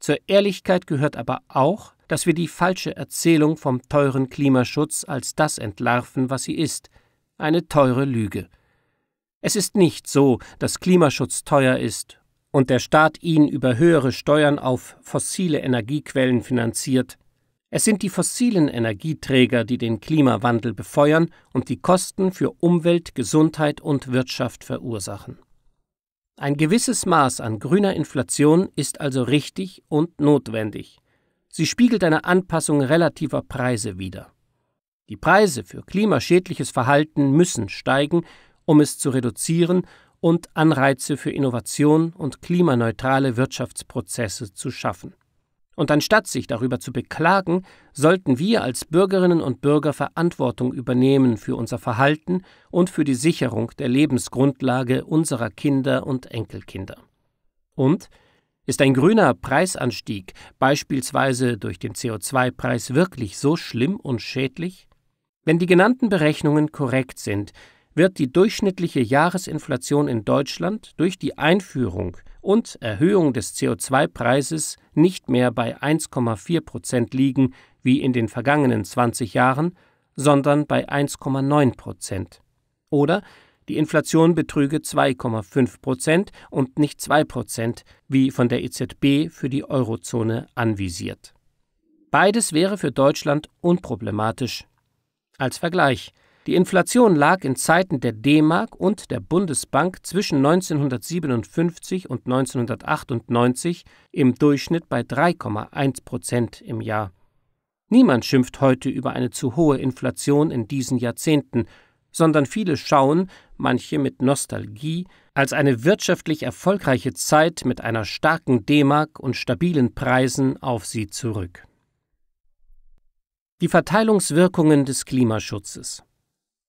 Zur Ehrlichkeit gehört aber auch, dass wir die falsche Erzählung vom teuren Klimaschutz als das entlarven, was sie ist, eine teure Lüge. Es ist nicht so, dass Klimaschutz teuer ist und der Staat ihn über höhere Steuern auf fossile Energiequellen finanziert. Es sind die fossilen Energieträger, die den Klimawandel befeuern und die Kosten für Umwelt, Gesundheit und Wirtschaft verursachen. Ein gewisses Maß an grüner Inflation ist also richtig und notwendig. Sie spiegelt eine Anpassung relativer Preise wider. Die Preise für klimaschädliches Verhalten müssen steigen, um es zu reduzieren und Anreize für Innovation und klimaneutrale Wirtschaftsprozesse zu schaffen. Und anstatt sich darüber zu beklagen, sollten wir als Bürgerinnen und Bürger Verantwortung übernehmen für unser Verhalten und für die Sicherung der Lebensgrundlage unserer Kinder und Enkelkinder. Und ist ein grüner Preisanstieg beispielsweise durch den CO2-Preis wirklich so schlimm und schädlich? Wenn die genannten Berechnungen korrekt sind, wird die durchschnittliche Jahresinflation in Deutschland durch die Einführung und Erhöhung des CO2-Preises nicht mehr bei 1,4 Prozent liegen wie in den vergangenen 20 Jahren, sondern bei 1,9 Prozent. Oder die Inflation betrüge 2,5 Prozent und nicht 2 Prozent, wie von der EZB für die Eurozone anvisiert. Beides wäre für Deutschland unproblematisch. Als Vergleich – die Inflation lag in Zeiten der D-Mark und der Bundesbank zwischen 1957 und 1998 im Durchschnitt bei 3,1 Prozent im Jahr. Niemand schimpft heute über eine zu hohe Inflation in diesen Jahrzehnten, sondern viele schauen, manche mit Nostalgie, als eine wirtschaftlich erfolgreiche Zeit mit einer starken D-Mark und stabilen Preisen auf sie zurück. Die Verteilungswirkungen des Klimaschutzes